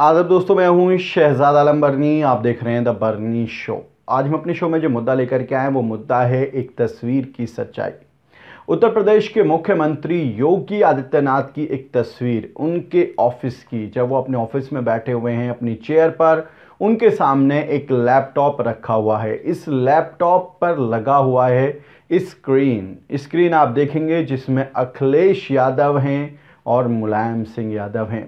आदब दोस्तों मैं हूं शहजाद आलम बर्नी आप देख रहे हैं द बर्नी शो आज हम अपने शो में जो मुद्दा लेकर के आए वो मुद्दा है एक तस्वीर की सच्चाई उत्तर प्रदेश के मुख्यमंत्री योगी आदित्यनाथ की एक तस्वीर उनके ऑफिस की जब वो अपने ऑफिस में बैठे हुए हैं अपनी चेयर पर उनके सामने एक लैपटॉप रखा हुआ है इस लैपटॉप पर लगा हुआ है स्क्रीन स्क्रीन आप देखेंगे जिसमें अखिलेश यादव हैं और मुलायम सिंह यादव हैं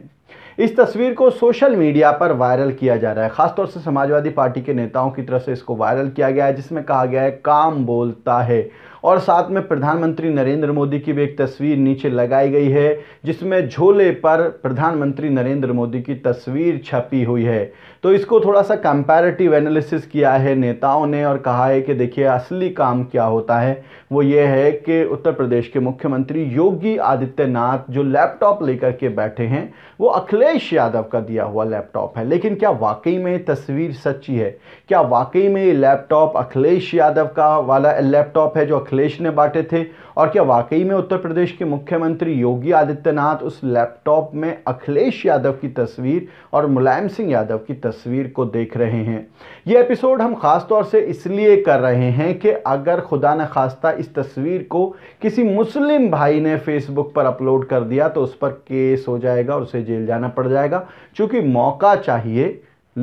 इस तस्वीर को सोशल मीडिया पर वायरल किया जा रहा है खासतौर से समाजवादी पार्टी के नेताओं की तरफ से इसको वायरल किया गया है जिसमें कहा गया है काम बोलता है और साथ में प्रधानमंत्री नरेंद्र मोदी की भी एक तस्वीर नीचे लगाई गई है जिसमें झोले पर प्रधानमंत्री नरेंद्र मोदी की तस्वीर छपी हुई है तो इसको थोड़ा सा कंपैरेटिव एनालिसिस किया है नेताओं ने और कहा है कि देखिए असली काम क्या होता है वो ये है कि उत्तर प्रदेश के मुख्यमंत्री योगी आदित्यनाथ जो लैपटॉप लेकर के बैठे हैं वो अखिलेश अखिलेश यादव का दिया हुआ लैपटॉप है लेकिन क्या वाकई में तस्वीर सच्ची है क्या वाकई में ये लैपटॉप अखिलेश यादव का वाला लैपटॉप है जो अखिलेश ने बांटे थे और क्या वाकई में उत्तर प्रदेश के मुख्यमंत्री योगी आदित्यनाथ उस लैपटॉप में अखिलेश यादव की तस्वीर और मुलायम सिंह यादव की तस्वीर को देख रहे हैं ये एपिसोड हम ख़ास तौर से इसलिए कर रहे हैं कि अगर खुदा न खास्ता इस तस्वीर को किसी मुस्लिम भाई ने फेसबुक पर अपलोड कर दिया तो उस पर केस हो जाएगा और उसे जेल जाना पड़ जाएगा क्योंकि मौका चाहिए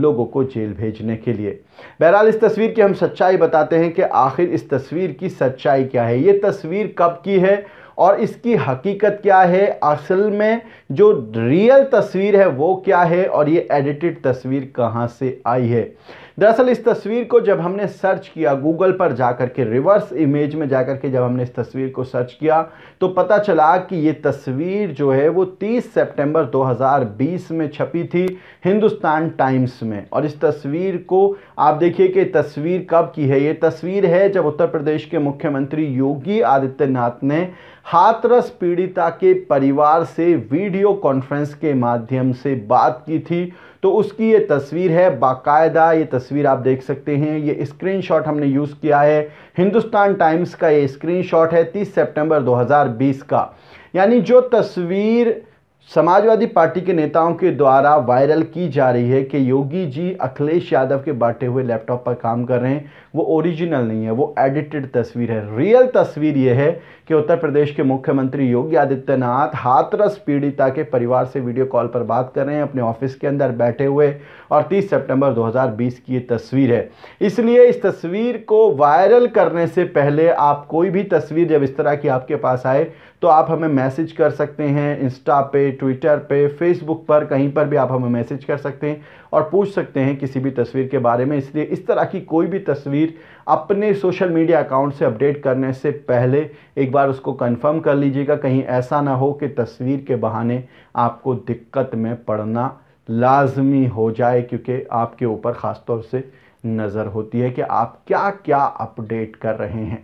लोगों को जेल भेजने के लिए बहरहाल इस तस्वीर की हम सच्चाई बताते हैं कि आखिर इस तस्वीर की सच्चाई क्या है ये तस्वीर कब की है और इसकी हकीकत क्या है असल में जो रियल तस्वीर है वो क्या है और ये एडिटेड तस्वीर कहाँ से आई है दरअसल इस तस्वीर को जब हमने सर्च किया गूगल पर जाकर के रिवर्स इमेज में जाकर के जब हमने इस तस्वीर को सर्च किया तो पता चला कि ये तस्वीर जो है वो 30 सितंबर 2020 में छपी थी हिंदुस्तान टाइम्स में और इस तस्वीर को आप देखिए कि तस्वीर कब की है ये तस्वीर है जब उत्तर प्रदेश के मुख्यमंत्री योगी आदित्यनाथ ने हाथरस पीड़िता के परिवार से वीडियो कॉन्फ्रेंस के माध्यम से बात की थी तो उसकी ये तस्वीर है बाकायदा ये तस्वीर आप देख सकते हैं ये स्क्रीनशॉट हमने यूज़ किया है हिंदुस्तान टाइम्स का ये स्क्रीनशॉट है 30 सितंबर 2020 का यानी जो तस्वीर समाजवादी पार्टी के नेताओं के द्वारा वायरल की जा रही है कि योगी जी अखिलेश यादव के बांटे हुए लैपटॉप पर काम कर रहे हैं वो ओरिजिनल नहीं है वो एडिटेड तस्वीर है रियल तस्वीर ये है कि उत्तर प्रदेश के मुख्यमंत्री योगी आदित्यनाथ हाथरस पीड़िता के परिवार से वीडियो कॉल पर बात कर रहे हैं अपने ऑफिस के अंदर बैठे हुए और तीस सेप्टेम्बर दो की ये तस्वीर है इसलिए इस तस्वीर को वायरल करने से पहले आप कोई भी तस्वीर जब इस तरह की आपके पास आए तो आप हमें मैसेज कर सकते हैं इंस्टा पे ट्विटर पे फेसबुक पर कहीं पर भी आप हमें मैसेज कर सकते हैं और पूछ सकते हैं किसी भी तस्वीर के बारे में इसलिए इस तरह की कोई भी तस्वीर अपने सोशल मीडिया अकाउंट से अपडेट करने से पहले एक बार उसको कंफर्म कर लीजिएगा कहीं ऐसा ना हो कि तस्वीर के बहाने आपको दिक्कत में पड़ना लाजमी हो जाए क्योंकि आपके ऊपर ख़ासतौर से नज़र होती है कि आप क्या क्या अपडेट कर रहे हैं